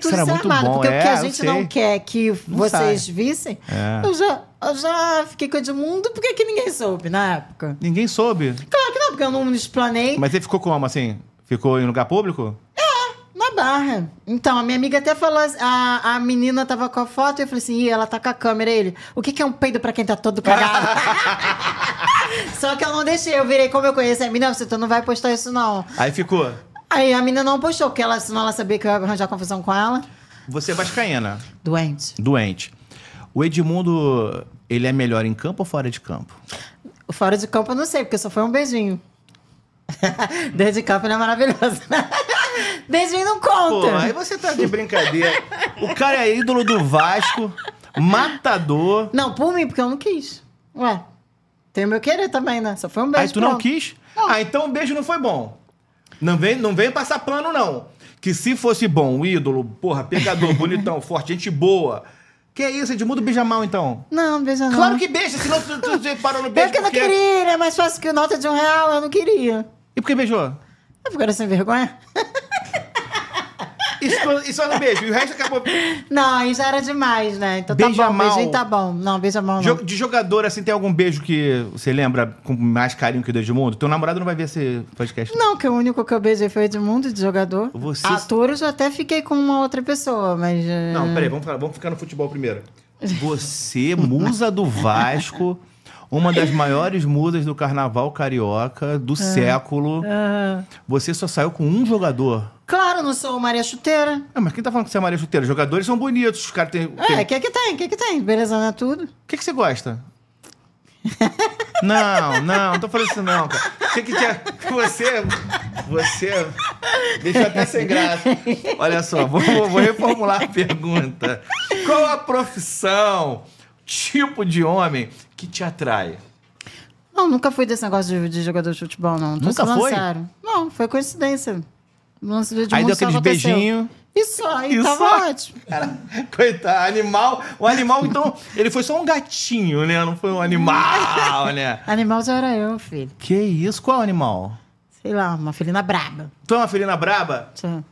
tudo Será desarmado. Muito bom. Porque é, o que a é, gente não quer que não vocês sai. vissem, é. eu, já, eu já fiquei com o Edmundo, porque é que ninguém soube na época? Ninguém soube? Claro que não, porque eu não me explanei. Mas ele ficou como, assim? Ficou em lugar público? É, na barra. Então, a minha amiga até falou, a, a menina tava com a foto, e eu falei assim, Ih, ela tá com a câmera, ele, o que que é um peido pra quem tá todo cagado? Só que eu não deixei, eu virei como eu conheço a menina, você não vai postar isso não. Aí ficou... Aí a menina não postou, porque ela, senão ela sabia que eu ia arranjar confusão com ela. Você é vascaína. Doente. Doente. O Edmundo, ele é melhor em campo ou fora de campo? Fora de campo eu não sei, porque só foi um beijinho. Dentro de campo ele é maravilhoso. beijinho não conta. Pô, aí você tá de brincadeira. o cara é ídolo do Vasco, matador. Não, por mim, porque eu não quis. Ué, tem o meu querer também, né? Só foi um beijo. Aí tu pronto. não quis? Não. Ah, então o beijo não foi bom. Não vem, não vem passar pano, não. Que se fosse bom, ídolo, porra, pegador, bonitão, forte, gente boa. Que é isso, Edmundo beija mal, então? Não, beija não. Claro que beija, senão tu, tu, tu parou no é beijo. É que eu não é- queria, né? É mais fácil que nota de um real, eu não queria. E por que beijou? Eu fiquei sem vergonha. Isso, era um beijo. E o resto acabou. Não, isso era demais, né? Então tá Beija tá bom, mal. beijinho tá bom. Não, beija mal não. De jogador, assim, tem algum beijo que você lembra com mais carinho que o do Edmundo? Teu namorado não vai ver esse podcast. Não, que o único que eu beijei foi o Edmundo, de jogador. Você- Ator, eu até fiquei com uma outra pessoa, mas... Eh, não, peraí, vamos, falar- vamos ficar no futebol primeiro. Você, musa do Vasco, uma das maiores mudas do carnaval carioca do ah. século. Ah. Você só saiu com um jogador. Claro, não sou Maria Chuteira. É, mas quem tá falando que você é Maria Chuteira? Os jogadores são bonitos, os caras têm. Tem... É, o que é que tem? O que é que tem? Beleza, não é tudo. O que, que você gosta? não, não, não tô falando isso não, cara. O que que tinha... Você... Você... Deixa até sem graça. Olha só, vou, vou reformular a pergunta. Qual a profissão tipo de homem que te atrai? Não, nunca fui desse negócio de, de jogador de futebol, não. nunca foi? Lançaram. Não, foi coincidência. lance do Aí deu aqueles beijinhos. Isso aí Isso. tava ótimo. Cara, coitado, animal. O animal, então, ele foi só um gatinho, né? Não foi um animal, né? animal já era eu, filho. Que isso? Qual animal? Sei lá, uma felina braba. Tu é uma felina braba? Sim.